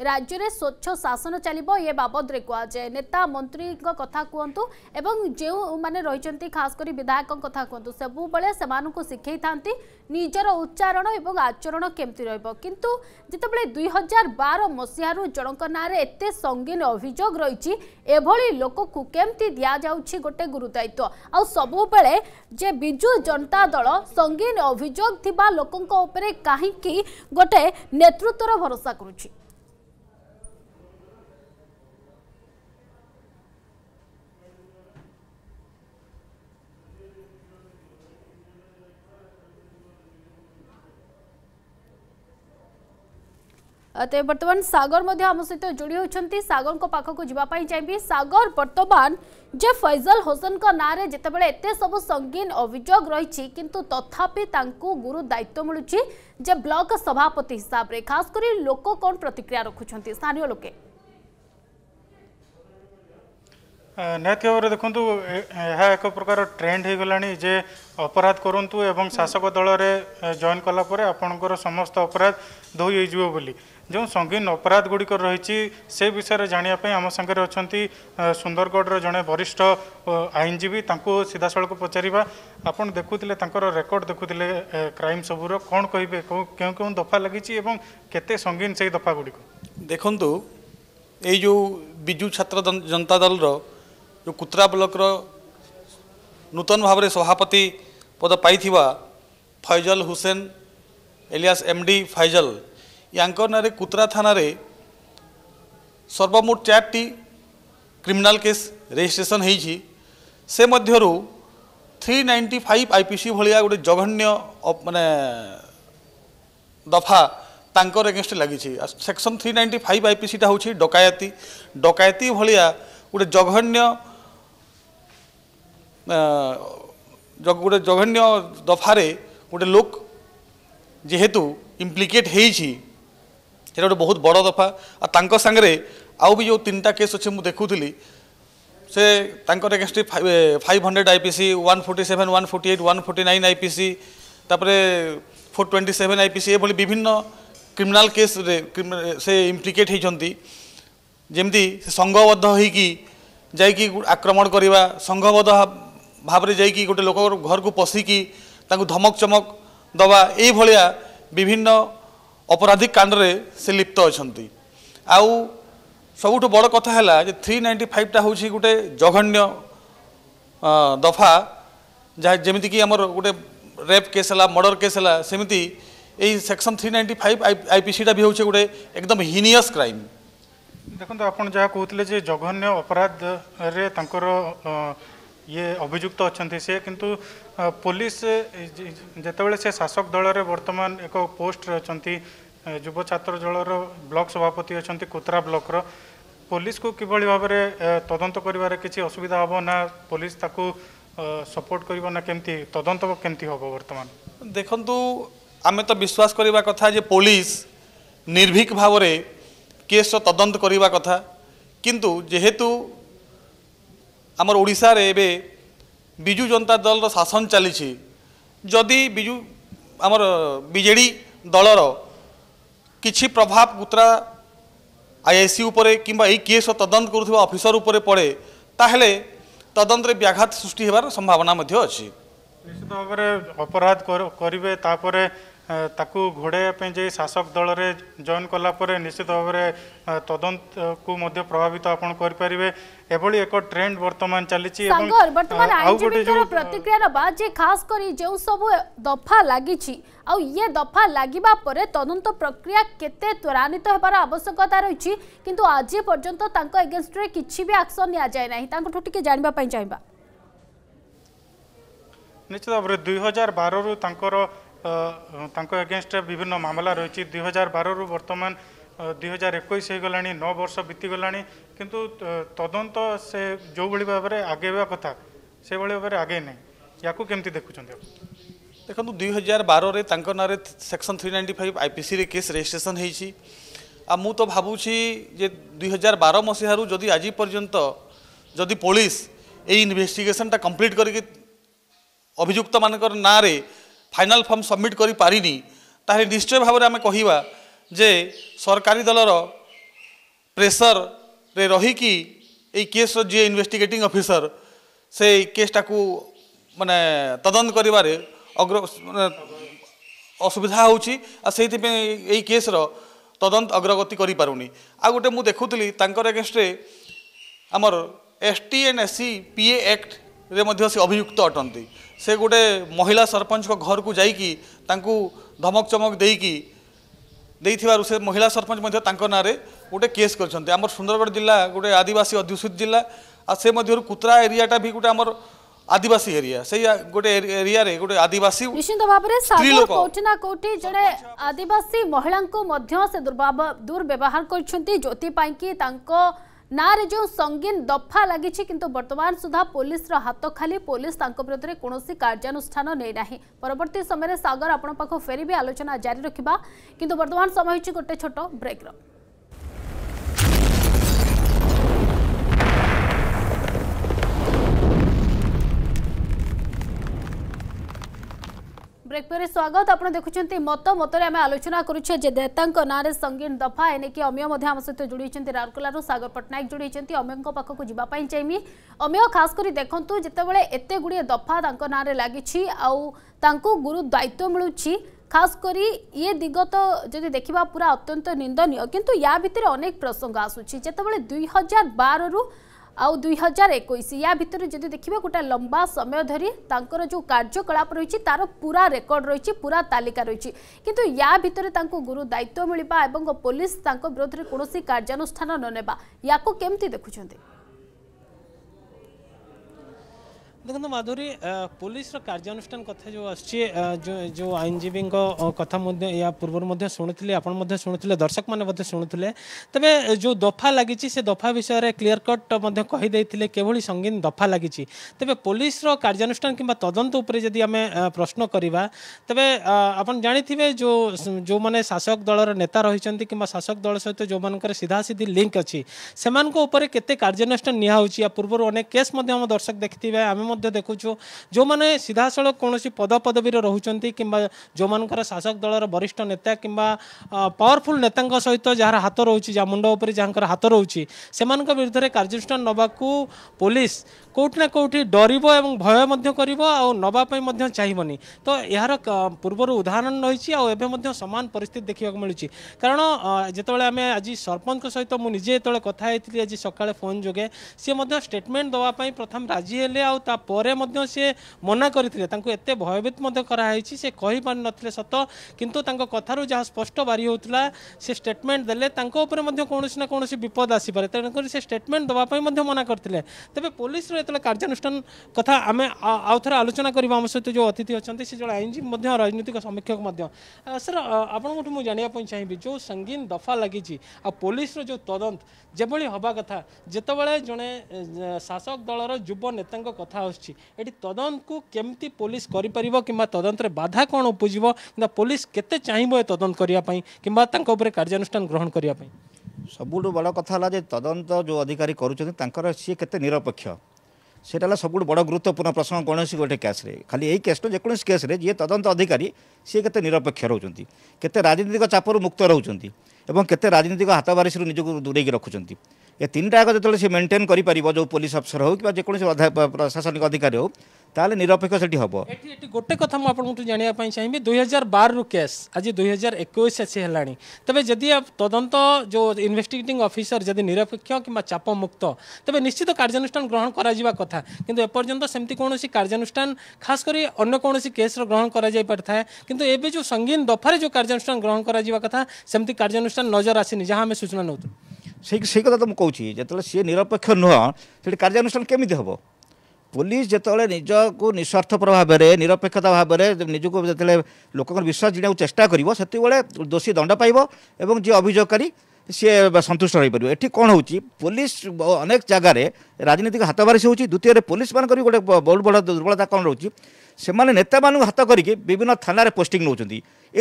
ରାଜ୍ୟରେ ସ୍ୱଚ୍ଛ ଶାସନ ଚାଲିବ ଏ ବାବଦରେ କୁହାଯାଏ ନେତା ମନ୍ତ୍ରୀଙ୍କ କଥା କୁହନ୍ତୁ ଏବଂ ଯେଉଁମାନେ ରହିଛନ୍ତି ଖାସ କରି ବିଧାୟକଙ୍କ କଥା କୁହନ୍ତୁ ସବୁବେଳେ ସେମାନଙ୍କୁ ଶିଖେଇଥାନ୍ତି ନିଜର ଉଚ୍ଚାରଣ ଏବଂ ଆଚରଣ କେମିତି ରହିବ କିନ୍ତୁ ଯେତେବେଳେ ଦୁଇ ହଜାର ବାର ମସିହାରୁ ଜଣଙ୍କ ନାଁରେ ଏତେ ସଙ୍ଗୀନ ଅଭିଯୋଗ ରହିଛି ଏଭଳି ଲୋକକୁ କେମିତି ଦିଆଯାଉଛି ଗୋଟେ ଗୁରୁଦାୟିତ୍ୱ ଆଉ ସବୁବେଳେ ଯେ ବିଜୁ ଜନତା ଦଳ ସଙ୍ଗୀନ ଅଭିଯୋଗ ଥିବା ଲୋକଙ୍କ ଉପରେ କାହିଁକି ଗୋଟେ ନେତୃତ୍ୱର ଭରସା କରୁଛି बर्तमान सगर आम सहित जोड़ी होती सगर पाखक जावाई चाहिए सगर बर्तमान जे फैजल होसेन ना जितेबाला एत सब संगीन अभोग रही कि तथापि तो गुरु दायित्व मिलूँ जे ब्लक सभापति हिसाब से खासकर लोक कौन प्रतिक्रिया रखुच्च स्थानीय लोके ନିହାତି ଭାବରେ ଦେଖନ୍ତୁ ଏହା ଏକ ପ୍ରକାର ଟ୍ରେଣ୍ଡ ହୋଇଗଲାଣି ଯେ ଅପରାଧ କରନ୍ତୁ ଏବଂ ଶାସକ ଦଳରେ ଜଏନ୍ କଲା ପରେ ଆପଣଙ୍କର ସମସ୍ତ ଅପରାଧ ଧୋଇ ହୋଇଯିବ ବୋଲି ଯେଉଁ ସଙ୍ଗୀନ ଅପରାଧ ଗୁଡ଼ିକ ରହିଛି ସେ ବିଷୟରେ ଜାଣିବା ପାଇଁ ଆମ ସାଙ୍ଗରେ ଅଛନ୍ତି ସୁନ୍ଦରଗଡ଼ର ଜଣେ ବରିଷ୍ଠ ଆଇନଜୀବୀ ତାଙ୍କୁ ସିଧାସଳଖ ପଚାରିବା ଆପଣ ଦେଖୁଥିଲେ ତାଙ୍କର ରେକର୍ଡ ଦେଖୁଥିଲେ କ୍ରାଇମ୍ ସବୁର କ'ଣ କହିବେ କେଉଁ କେଉଁ ଦଫା ଲାଗିଛି ଏବଂ କେତେ ସଙ୍ଗୀନ ସେଇ ଦଫା ଗୁଡ଼ିକ ଦେଖନ୍ତୁ ଏଇ ଯେଉଁ ବିଜୁ ଛାତ୍ର ଜନତା ଦଳର ଯେଉଁ କୁତ୍ରା ବ୍ଲକର ନୂତନ ଭାବରେ ସଭାପତି ପଦ ପାଇଥିବା Faizal Hussain alias M D Faizal ୟାଙ୍କ ନାଁରେ କୁତ୍ରା ଥାନାରେ ସର୍ବମୋଟ ଚାରିଟି କ୍ରିମିନାଲ କେସ୍ ରେଜିଷ୍ଟ୍ରେସନ ହେଇଛି ସେ ମଧ୍ୟରୁ থ্রি নাইনটি ফাইভ আইপিসি ভাগ গোটে জঘন্য মানে দফা তাঁর এগেনস্ট লাগিছে সেকশন থ্রি নাইনটি ফাইভ আইপিসিটা হচ্ছে ডকায়তি ডকায়তি ভাগ গোটে জঘন্য গোটে জঘନ୍ୟ ଦଫାରେ ଗୋଟେ ଲୋକ ଯେହେତୁ ଇମ୍ପ୍ଲିକେଟ୍ ହେଇଛି ସେଇଟା ଗୋଟେ ବହୁତ ବଡ଼ ଦଫା ଆଉ ତାଙ୍କ ସାଙ୍ଗରେ ଆଉ ବି ଯେଉଁ ତିନିଟା କେସ୍ ଅଛି ମୁଁ ଦେଖୁଥିଲି ସେ ତାଙ୍କର ଏଗେନଷ୍ଟରେ five hundred IPC one forty seven one forty eight one forty nine IPC ତାପରେ ଫୋର୍ ଟ୍ୱେଣ୍ଟି ସେଭେନ୍ ଆଇପିସି ଏଭଳି ବିଭିନ୍ନ କ୍ରିମିନାଲ୍ କେସ୍ରେ ସେ ଇମ୍ପ୍ଲିକେଟ୍ ହେଇଛନ୍ତି ଯେମିତି ସେ ସଂଘବଦ୍ଧ ହୋଇକି ଯାଇକି ଆକ୍ରମଣ କରିବା ସଂଘବଦ୍ଧ ଭାବରେ ଯାଇକି ଗୋଟେ ଲୋକ ଘରକୁ ପଶିକି ତାଙ୍କୁ ଧମକ ଚମକ ଦେବା ଏଇଭଳିଆ ବିଭିନ୍ନ ଅପରାଧିକ କାଣ୍ଡରେ ସେ ଲିପ୍ତ ଅଛନ୍ତି ଆଉ ସବୁଠୁ ବଡ଼ କଥା ହେଲା ଯେ ଥ୍ରୀ ନାଇଣ୍ଟି ଫାଇଭଟା ହେଉଛି ଗୋଟେ ଜଘନ୍ୟ ଦଫା ଯାହା ଯେମିତିକି ଆମର ଗୋଟେ ରେପ୍ କେସ୍ ହେଲା ମର୍ଡ଼ର କେସ୍ ହେଲା ସେମିତି এই সেকশন থ্রি নাইনটি ফাইভ আইপিসিটা বি হচ্ছে গোটে একদম হিনিয়স ক্রাইম দেখুন আপনার যা কুলে যে জঘন্য অপরাধে তাঁর ये ଅଭିଯୁକ୍ତ ଅଛନ୍ତି ସେ କିନ୍ତୁ ପୋଲିସ ଯେତେବେଳେ ସେ ଶାସକ ଦଳରେ ବର୍ତ୍ତମାନ ଏକ ପୋଷ୍ଟରେ ଅଛନ୍ତି ଯୁବ ଛାତ୍ର ଦଳର ବ୍ଲକ ସଭାପତି ଅଛନ୍ତି କୋତ୍ରା ବ୍ଲକର ପୋଲିସକୁ କିଭଳି ଭାବରେ ତଦନ୍ତ କରିବାରେ କିଛି ଅସୁବିଧା ହେବ ନା ପୋଲିସ ତାକୁ ସପୋର୍ଟ କରିବ ନା କେମିତି ତଦନ୍ତ କେମିତି ହେବ ବର୍ତ୍ତମାନ ଦେଖନ୍ତୁ ଆମେ ତ ବିଶ୍ୱାସ କରିବା କଥା ଯେ ପୋଲିସ ନିର୍ଭୀକ ଭାବରେ କେସ୍ର ତଦନ୍ତ କରିବା କଥା କିନ୍ତୁ ଯେହେତୁ আমার ওড়িশার এবে বিজু জনতা দলর শাসন চালিছি যদি বিজু আমার বিজেডি দলর কিছু প্রভাব গুতরা আইআইসি উপরে কিংবা এই কেস তদন্ত করুথিবা অফিসর উপরে পড়ে তাহলে তদন্তের ব্যাঘাত সৃষ্টি হবার সম্ভাবনা মধ্যে অছি নিশ্চিত ভাবে অপরাধ করবে তারপরে ତାକୁ ଘୋଡ଼ାଇବା ପାଇଁ ଯାଇ ଶାସକ ଦଳରେ ଜଏନ୍ କଲା ପରେ ନିଶ୍ଚିତ ଭାବରେ ତଦନ୍ତକୁ ମଧ୍ୟ ପ୍ରଭାବିତ ଆପଣ କରିପାରିବେ ଏଭଳି ଏକ ଟ୍ରେଣ୍ଡ ବର୍ତ୍ତମାନ ଚାଲିଛି ଆଉ ଗୋଟେ ପ୍ରତିକ୍ରିୟା ନେବା ଯେ ଖାସ କରି ଯେଉଁ ସବୁ ଦଫା ଲାଗିଛି ଆଉ ଇଏ ଦଫା ଲାଗିବା ପରେ ତଦନ୍ତ ପ୍ରକ୍ରିୟା କେତେ ତ୍ୱରାନ୍ୱିତ ହେବାର ଆବଶ୍ୟକତା ରହିଛି କିନ୍ତୁ ଆଜି ପର୍ଯ୍ୟନ୍ତ ତାଙ୍କ ଏଗେନଷ୍ଟରେ କିଛି ବି ଆକ୍ସନ୍ ନିଆଯାଏ ନାହିଁ ତାଙ୍କଠୁ ଟିକେ ଜାଣିବା ପାଇଁ ଚାହିଁବା ନିଶ୍ଚିତ ଭାବରେ ଦୁଇ ହଜାର ବାରରୁ ତାଙ୍କର ତାଙ୍କ ଏଗେନଷ୍ଟରେ ବିଭିନ୍ନ ମାମଲା ରହିଛି ଦୁଇ ହଜାର ବାରରୁ ବର୍ତ୍ତମାନ ଦୁଇ ହଜାର ଏକୋଇଶ ହୋଇଗଲାଣି ନଅ ବର୍ଷ ବିତିଗଲାଣି କିନ୍ତୁ ତଦନ୍ତ ସେ ଯେଉଁଭଳି ଭାବରେ ଆଗେଇବା କଥା ସେଭଳି ଭାବରେ ଆଗେଇ ନାହିଁ ୟାକୁ କେମିତି ଦେଖୁଛନ୍ତି ଦେଖନ୍ତୁ ଦୁଇ ହଜାର ବାରରେ ତାଙ୍କ ନାଁରେ ସେକ୍ସନ୍ ଥ୍ରୀ ନାଇଣ୍ଟି ଫାଇଭ୍ ଆଇପିସିରେ କେସ୍ ରେଜିଷ୍ଟ୍ରେସନ୍ ହୋଇଛି ଆଉ ମୁଁ ତ ଭାବୁଛି ଯେ ଦୁଇ ହଜାର ବାର ମସିହାରୁ ଯଦି ଆଜି ପର୍ଯ୍ୟନ୍ତ ଯଦି ପୋଲିସ ଏଇ ଇନଭେଷ୍ଟିଗେସନ୍ଟା କମ୍ପ୍ଲିଟ୍ କରିକି ଅଭିଯୁକ୍ତମାନଙ୍କର ନାଁରେ ফাইনাল ফর্ম সবমিট করে পারিনি তাহলে নিশ্চয় ভাবে আমি কহবা যে সরকারি দলর প্রেসরে রহিকি এই কেসর যে ইনভেস্টিগেটিং অফিসর সেই কেসটা মানে তদন্ত করবার অগ্র অসুবিধা হচ্ছে আর সেইপাই এই কেসর তদন্ত অগ্রগতি করে পুনি আউ গোটে মু দেখুলি তাঁর এগেনস্টে আমার ST and SC PA act अभियुक्त अटंती से गोटे महिला सरपंच को घर को जाई जाकि धमक चमक देकर से महिला सरपंच ना गोटे केस कर सुंदरगढ़ जिला गोटे आदिवासी अध्यूषित जिला से मध्य कुतरा एरियाटा भी गोटे आम आदिवासी एरिया से गोटे एरिया गोटे आदिवासी निश्चित भाव कौटि ना कौटि जड़े आदिवासी महिला दुर्व्यवहार कर ନାଁରେ ଯେଉଁ ସଙ୍ଗୀନ ଦଫା ଲାଗିଛି କିନ୍ତୁ ବର୍ତ୍ତମାନ ସୁଦ୍ଧା ପୋଲିସର ହାତ ଖାଲି ପୋଲିସ ତାଙ୍କ ବିରୋଧରେ କୌଣସି କାର୍ଯ୍ୟାନୁଷ୍ଠାନ ନେଇନାହିଁ ପରବର୍ତ୍ତୀ ସମୟରେ ସାଗର ଆପଣଙ୍କ ପାଖକୁ ଫେରିବି ଆଲୋଚନା ଜାରି ରଖିବା କିନ୍ତୁ ବର୍ତ୍ତମାନ ସମୟ ହେଉଛି ଗୋଟେ ଛୋଟ ବ୍ରେକ୍ର ବ୍ରେକ୍ ପରେ ସ୍ୱାଗତ ଆପଣ ଦେଖୁଛନ୍ତି ମତ ମତରେ ଆମେ ଆଲୋଚନା କରୁଛେ ଯେ ନେତାଙ୍କ ନାଁରେ ସଙ୍ଗୀନ ଦଫା ଏନେକି ଅମୟ ମଧ୍ୟ ଆମ ସହିତ ଯୋଡ଼ିଛନ୍ତି ରାଉରକେଲାରୁ ସାଗର ପଟ୍ଟନାୟକ ଯୋଡ଼ିଛନ୍ତି ଅମୟଙ୍କ ପାଖକୁ ଯିବା ପାଇଁ ଚାହିଁବି ଅମୟ ଖାସ୍ କରି ଦେଖନ୍ତୁ ଯେତେବେଳେ ଏତେ ଗୁଡ଼ିଏ ଦଫା ତାଙ୍କ ନାଁରେ ଲାଗିଛି ଆଉ ତାଙ୍କୁ ଗୁରୁ ଦାୟିତ୍ୱ ମିଳୁଛି खास करी ये दिग तो जदि देखा पूरा अत्यंत निंदनीय किंतु या भितर अनेक प्रसंग आसूँ जितेबाला दुई हजार बारु ଆଉ ଦୁଇ ହଜାର ଏକୋଇଶ ୟା ଭିତରେ ଯଦି ଦେଖିବେ ଗୋଟେ ଲମ୍ବା ସମୟ ଧରି ତାଙ୍କର ଯେଉଁ କାର୍ଯ୍ୟକଳାପ ରହିଛି ତାର ପୁରା ରେକର୍ଡ ରହିଛି ପୁରା ତାଲିକା ରହିଛି କିନ୍ତୁ ୟା ଭିତରେ ତାଙ୍କୁ ଗୁରୁ ଦାୟିତ୍ୱ ମିଳିବା ଏବଂ ପୋଲିସ ତାଙ୍କ ବିରୋଧରେ କୌଣସି କାର୍ଯ୍ୟାନୁଷ୍ଠାନ ନ ନେବା ୟାକୁ କେମିତି ଦେଖୁଛନ୍ତି ଦେଖନ୍ତୁ ମାଧୁରୀ ପୋଲିସର କାର୍ଯ୍ୟାନୁଷ୍ଠାନ କଥା ଯେଉଁ ଆସୁଛି ଯେଉଁ ଆଇନଜୀବୀଙ୍କ କଥା ମଧ୍ୟ ଏହା ପୂର୍ବରୁ ମଧ୍ୟ ଶୁଣୁଥିଲେ ଆପଣ ମଧ୍ୟ ଶୁଣୁଥିଲେ ଦର୍ଶକମାନେ ମଧ୍ୟ ଶୁଣୁଥିଲେ ତେବେ ଯେଉଁ ଦଫା ଲାଗିଛି ସେ ଦଫା ବିଷୟରେ କ୍ଲିୟର କଟ୍ ମଧ୍ୟ କହିଦେଇଥିଲେ କେଭଳି ସଙ୍ଗୀନ ଦଫା ଲାଗିଛି ତେବେ ପୋଲିସର କାର୍ଯ୍ୟାନୁଷ୍ଠାନ କିମ୍ବା ତଦନ୍ତ ଉପରେ ଯଦି ଆମେ ପ୍ରଶ୍ନ କରିବା ତେବେ ଆପଣ ଜାଣିଥିବେ ଯେଉଁ ଯେଉଁମାନେ ଶାସକ ଦଳର ନେତା ରହିଛନ୍ତି କିମ୍ବା ଶାସକ ଦଳ ସହିତ ଯେଉଁମାନଙ୍କର ସିଧାସିଧି ଲିଙ୍କ ଅଛି ସେମାନଙ୍କ ଉପରେ କେତେ କାର୍ଯ୍ୟାନୁଷ୍ଠାନ ନିଆହେଉଛି ୟା ପୂର୍ବରୁ ଅନେକ କେସ୍ ମଧ୍ୟ ଆମ ଦର୍ଶକ ଦେଖିଥିବେ ଆମେ ᱫᱮᱠᱩᱪᱷᱚ ᱡᱚ माने સીધાᱥଳ કોᱱᱚᱥᱤ পদপদবী ৰ ৰহুচন্তি কিম্বা ᱡᱚমান কাৰ শাসক দলৰ বৰिष्ट নেতা কিম্বা পাৱাৰফুল নেতা কা সৈতে জহাৰ হাত ৰহুচি জামুণ্ড ওপৰী জহাৰ কাৰ হাত ৰহুচি সেমান কা বিৰুদ্ধে কাৰ্যষ্টান নবাକୁ পুলিচ কোটি না কোটি ডরিব এবং ভয় ମଧ୍ୟ କରିବ ଆଉ ନେବା ପାଇଁ ମଧ୍ୟ ଚାହିଁବନି ତ ଏହାର ପୂର୍ବରୁ ଉଦାହରଣ ରହିଛି ଆଉ ଏବେ ମଧ୍ୟ ସମାନ ପରିସ୍ଥିତି ଦେଖିବାକୁ ମିଳୁଛି କାରଣ ଯେତେବେଳେ ଆମେ ଆଜି ସରପଞ୍ଚଙ୍କ ସହିତ ମୁଁ ନିଜେ ଯେତେବେଳେ କଥା ହେଇଥିଲି ଆଜି ସକାଳେ ଫୋନ୍ ଯୋଗେ ସିଏ ମଧ୍ୟ ଷ୍ଟେଟମେଣ୍ଟ ଦେବା ପାଇଁ ପ୍ରଥମେ ରାଜି ହେଲେ ଆଉ ତାପରେ ମଧ୍ୟ ସିଏ ମନା କରିଥିଲେ ତାଙ୍କୁ ଏତେ ଭୟଭୀତ ମଧ୍ୟ କରାହେଇଛି ସେ କହିପାରିନଥିଲେ ସତ କିନ୍ତୁ ତାଙ୍କ କଥାରୁ ଯାହା ସ୍ପଷ୍ଟ ବାରି ହେଉଥିଲା ସେ ଷ୍ଟେଟମେଣ୍ଟ ଦେଲେ ତାଙ୍କ ଉପରେ ମଧ୍ୟ କୌଣସି ନା କୌଣସି ବିପଦ ଆସିପାରେ ତେଣୁକରି ସେ ଷ୍ଟେଟମେଣ୍ଟ ଦେବା ପାଇଁ ମଧ୍ୟ ମନା କରିଥିଲେ ତେବେ ପୋଲିସର তলা কার্যানুষ্ঠান কথা আমি আউথৰ আলোচনা কৰিব আমাৰ সৈতে যো অতিথি আছে সেইজন আইএনজি মধ্য ৰাজনৈতিক সমীক্ষক মধ্য স্যার আপোনাক মই জানিব পইচাই যে যো সংগীন দফা লাগিছি আৰু পুলিছৰ যো তদন্ত জেবলি হবা কথা জেতবালে যোনে শাসক দলৰ যুৱ নেতাৰ কথা আছছি এটি তদন্তক কেমতে পুলিছ কৰি পৰিব কিবা তদন্তৰ বাধা কোন উপজিবো পুলিছ কতে চাইব তদন্ত কৰি পাই কিবা তংক ওপৰে কার্যানুষ্ঠান গ্রহণ কৰি পাই সবুটো বড় কথা লাগি তদন্ত যো অধিকাৰী কৰুছ তে তংকৰ সে কতে নিৰপেক্ষ ସେଇଟା ହେଲା ସବୁଠୁ ବଡ଼ ଗୁରୁତ୍ୱପୂର୍ଣ୍ଣ ପ୍ରଶ୍ନ କୌଣସି ଗୋଟେ କେସ୍ରେ ଖାଲି ଏଇ କେସ୍ର ଯେକୌଣସି କେସ୍ରେ ଯିଏ ତଦନ୍ତ ଅଧିକାରୀ ସିଏ କେତେ ନିରପେକ୍ଷ ରହୁଛନ୍ତି କେତେ ରାଜନୈତିକ ଚାପରୁ ମୁକ୍ତ ରହୁଛନ୍ତି ଏବଂ କେତେ ରାଜନୈତିକ ହାତବାରିଶରୁ ନିଜକୁ ଦୂରେଇକି ରଖୁଛନ୍ତି ଏ ତିନିଟା ଯାକ ଯେତେବେଳେ ସେ ମେଣ୍ଟେନ୍ କରିପାରିବ ଯେଉଁ ପୋଲିସ ଅଫିସର ହେଉ କିମ୍ବା ଯେକୌଣସି ପ୍ରଶାସନିକ ଅଧିକାରୀ ହେଉ ताले निरपेक्ष सेठी हबो एठी एठी गोटे कथा म आपन मुठ जानिया पई चाहिबे 2012 रु केस आज 2021 आसी हलाणी तबे जदि तदंत जो इन्वेस्टिगेटिंग ऑफिसर जदि निरपेक्ष किमा चाप मुक्त तबे निश्चित कार्यनुष्ठान ग्रहण करा जीवा कथा किंतु ए पर्यंत सेमति कोनोसी कार्यनुष्ठान खास करी अन्य कोनोसी केस रो ग्रहण करा जाई परथाय किंतु एबे जो संगीन दफारे जो कार्यनुष्ठान ग्रहण करा जीवा कथा सेमति कार्यनुष्ठान नजर आसी नि जहां हमें सूचना नउत सही से कथा त म कहू छी जतले सी निरपेक्ष नहो सेठी कार्यनुष्ठान केमिति हबो পুলিশ যেতবে নিজকু নিঃস্বার্থপর ভাবে নিরপেক্ষতা ভাবে নিজক যেতবে লোক বিশ্বাস জিণা চেষ্টা করব সেতবে দোষী দণ্ড পাইব এবং যে অভিযোগকারী সি সন্তুষ্ট হয়েপার এটি কম হচ্ছে পুলিশ অনেক জায়গায় রাজনীতিক হাতবারিশ হচ্ছে দ্বিতীয় পুলিশ মানুষ গোটে বহু বড় দুর্বলতা কম রয়েছে সে নেতা মানুষ হাত করি বিভিন্ন থানার পোস্টিং নেওয়া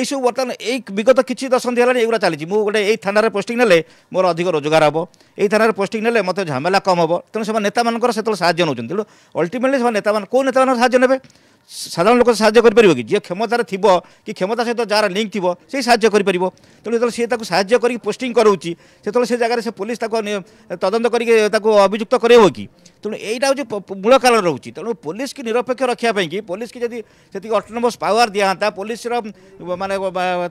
এইসব বর্তমান এই বিগত কিছু দশন্ধি হলানি এগুলো চালিছি মু গোটে এই থানার পোস্টিং নেলে মোর অধিক রোজগার হব এই থানার পোস্টিং নেলে মতো ঝামেলা কম হব তেমন সে নেতা মানুষ সেতবে সাহায্য নেওয়া তেমন অল্টিমেটলি নেতা কেউ নেতা সাহায্য নেবে ସାଧାରଣ ଲୋକ ସାହାଯ୍ୟ କରିପାରିବ କି ଯିଏ କ୍ଷମତାରେ ଥିବ କି କ୍ଷମତା ସହିତ ଯାହାର ଲିଙ୍କ୍ ଥିବ ସେ ସାହାଯ୍ୟ କରିପାରିବ ତେଣୁ ଯେତେବେଳେ ସିଏ ତାକୁ ସାହାଯ୍ୟ କରିକି ପୋଷ୍ଟିଂ କରାଉଛି ସେତେବେଳେ ସେ ଜାଗାରେ ସେ ପୋଲିସ ତାକୁ ତଦନ୍ତ କରିକି ତାକୁ ଅଭିଯୁକ୍ତ କରାଇବ କି ତେଣୁ ଏଇଟା ହେଉଛି ମୂଳ କାରଣ ରହୁଛି ତେଣୁ ପୋଲିସକି ନିରପେକ୍ଷ ରଖିବା ପାଇଁକି ପୋଲିସକି ଯଦି ସେତିକି ଅଟୋନମସ୍ ପାୱାର ଦିଆହନ୍ତା ପୋଲିସର ମାନେ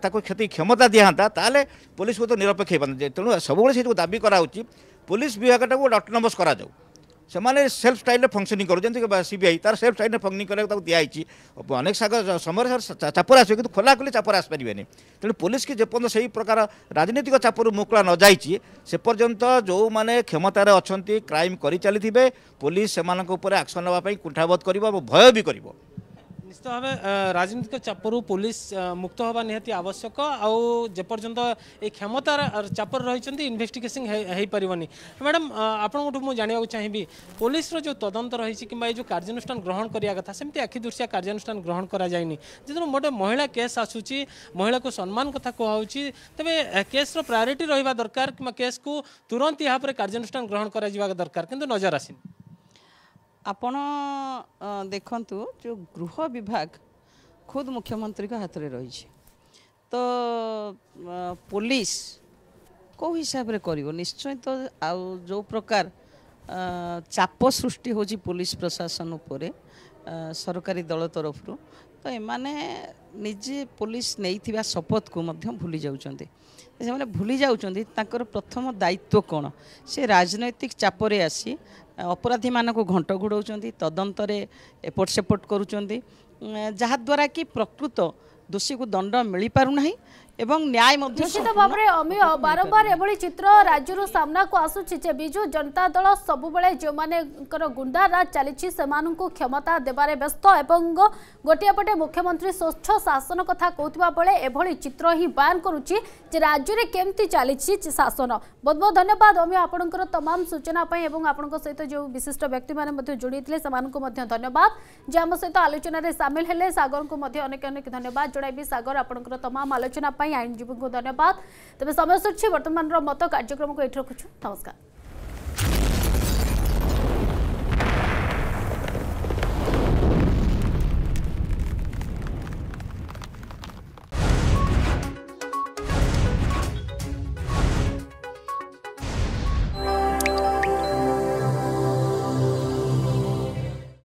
ତାକୁ ସେତିକି କ୍ଷମତା ଦିଆହନ୍ତା ତାହେଲେ ପୋଲିସ ବହୁତ ନିରପେକ୍ଷ ହେଇପାରନ୍ତା ତେଣୁ ସବୁବେଳେ ସେ ଯେଉଁ ଦାବି କରାହେଉଛି ପୋଲିସ ବିଭାଗଟାକୁ ଗୋଟେ ଅଟୋନମସ୍ କରାଯାଉ ସେମାନେ ସେଲ୍ଫ ଷ୍ଟାଇଲରେ ଫଙ୍କସନିଂ କରୁ ଯେମିତିକି ସି ବି ଆଇ ତା'ର ସେଲ୍ଫ ଷ୍ଟାଇଲରେ ଫଙ୍କସନିଂ କରିବାକୁ ତାକୁ ଦିଆହେଇଛି ଅନେକ ସାଗ ସମୟରେ ଚାପରେ ଆସିବ କିନ୍ତୁ ଖୋଲା ଖୋଲି ଚାପରେ ଆସିପାରିବେନି ତେଣୁ ପୋଲିସକି ଯେପର୍ଯ୍ୟନ୍ତ ସେହି ପ୍ରକାର ରାଜନୈତିକ ଚାପରୁ ମୁକୁଳା ନଯାଇଛି ସେପର୍ଯ୍ୟନ୍ତ ଯେଉଁମାନେ କ୍ଷମତାରେ ଅଛନ୍ତି କ୍ରାଇମ୍ କରିଚାଲିଥିବେ ପୋଲିସ ସେମାନଙ୍କ ଉପରେ ଆକ୍ସନ୍ ନେବା ପାଇଁ କୁଣ୍ଠାବୋଧ କରିବ ଏବଂ ଭୟ ବି କରିବ निश्चित भाव राजनीतिक चपुर पुलिस मुक्त हवा निहती आवश्यक आउ जपर्यंत ये क्षमता चापर रही इनभेस्टिगेसन हो पारे मैडम आपण जानवाक चाहिए पुलिस जो तदंत रही कि जो कार्यानुषान ग्रहण कराया कथा सेमती आखिदृशिया कार्यानुषान ग्रहण करेतु गोटे महिला केस आसूस महिला को सम्मान कथ कहुच्छे तेज केस्र प्रायोरीटी रहा दरकार कि केस को तुरंत यहाँ पर कार्यानुषान ग्रहण कर दरकार कि नजर आसी ଆପଣ ଦେଖନ୍ତୁ ଯେଉଁ ଗୃହ ବିଭାଗ ଖୁଦ୍ ମୁଖ୍ୟମନ୍ତ୍ରୀଙ୍କ ହାତରେ ରହିଛି ତ ପୋଲିସ କେଉଁ ହିସାବରେ କରିବ ନିଶ୍ଚୟ ତ ଆଉ ଯେଉଁ ପ୍ରକାର ଚାପ ସୃଷ୍ଟି ହେଉଛି ପୋଲିସ ପ୍ରଶାସନ ଉପରେ ସରକାରୀ ଦଳ ତରଫରୁ ତ ଏମାନେ ନିଜେ ପୋଲିସ ନେଇଥିବା ଶପଥକୁ ମଧ୍ୟ ଭୁଲି ଯାଉଛନ୍ତି ସେମାନେ ଭୁଲି ଯାଉଛନ୍ତି ତାଙ୍କର ପ୍ରଥମ ଦାୟିତ୍ୱ କ'ଣ ସେ ରାଜନୈତିକ ଚାପରେ ଆସି ଅପରାଧୀମାନଙ୍କୁ ଘଣ୍ଟ ଘୋଡ଼ାଉଛନ୍ତି ତଦନ୍ତରେ ଏପଟ ସେପଟ କରୁଛନ୍ତି ଯାହାଦ୍ୱାରା କି ପ୍ରକୃତ ଦୋଷୀକୁ ଦଣ୍ଡ ମିଳିପାରୁନାହିଁ এবং ন্যায় মধ্যস্থতা সেতো বাপরে আমি বারবার এবড়ি চিত্র রাজ্যৰ सामनाକୁ আসু চিছে বিজু জনতা দল সববালে যো মানে কৰ গুন্ডা ৰাজ চলিছি সমানুক কো ক্ষমতা দেবাৰে ব্যস্ত এবং গটিয়া পটে মুখ্যমন্ত্রী সষ্ঠ শাসন কথা কওতিবা বলে এবড়ি চিত্র হি বান কৰুচি যে ৰাজ্যৰে কেমতে চলিছি যে শাসন বহুত বহুত ধন্যবাদ আমি আপোনাকৰ तमाम सूचना পাই এবং আপোনাক সৈতে যে বিশিষ্ট ব্যক্তিমানৰ মধ্য জড়িত থলে সমানুক কো মধ্য ধন্যবাদ যি আমো সৈতে আলোচনাৰে সামিল হেলে সাগর কো মধ্য अनेक अनेक ধন্যবাদ জড়াইবি সাগর আপোনাকৰ तमाम আলোচনা আইনজীবী ধন্যবাদ তবে সময় সরছে বর্তমানের মত কার্যক্রমকে এটি রাখুছু নমস্কার